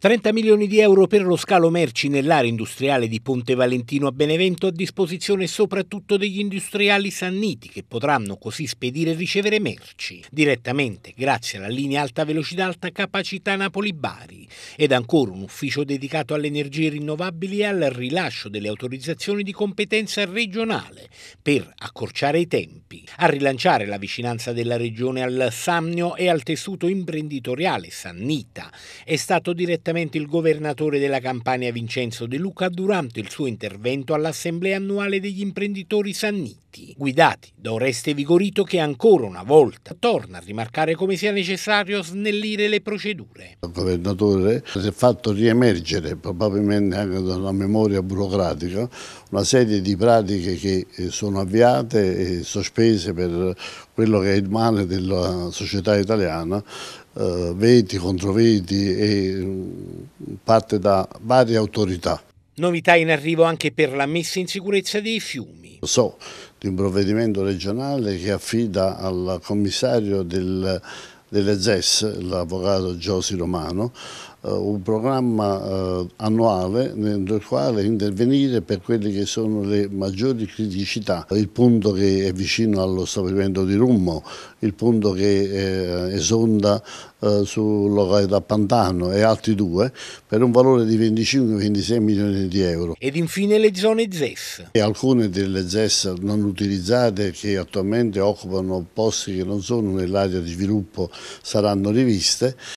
30 milioni di euro per lo scalo merci nell'area industriale di Ponte Valentino a Benevento a disposizione soprattutto degli industriali sanniti che potranno così spedire e ricevere merci direttamente grazie alla linea alta velocità alta capacità Napoli-Bari ed ancora un ufficio dedicato alle energie rinnovabili e al rilascio delle autorizzazioni di competenza regionale per accorciare i tempi, a rilanciare la vicinanza della regione al Samnio e al tessuto imprenditoriale sannita. È stato direttamente direttamente il governatore della Campania Vincenzo De Luca durante il suo intervento all'assemblea annuale degli imprenditori Sanniti eletti, guidati da Oreste Vigorito che ancora una volta torna a rimarcare come sia necessario snellire le procedure. Il governatore si è fatto riemergere, probabilmente anche dalla memoria burocratica, una serie di pratiche che eh, sono avviate e sospese per quello che è il male della società italiana, eh, veti, controveti e mm, parte da varie autorità. Novità in arrivo anche per la messa in sicurezza dei fiumi. So di un provvedimento regionale che affida al commissario del, delle ZES, l'avvocato Giosi Romano, Uh, un programma uh, annuale nel quale intervenire per quelle che sono le maggiori criticità, il punto che è vicino allo stabilimento di Rummo, il punto che eh, esonda eh, su località Pantano e altri due per un valore di 25-26 milioni di euro. Ed infine le zone ZES. E alcune delle ZES non utilizzate che attualmente occupano posti che non sono nell'area di sviluppo saranno riviste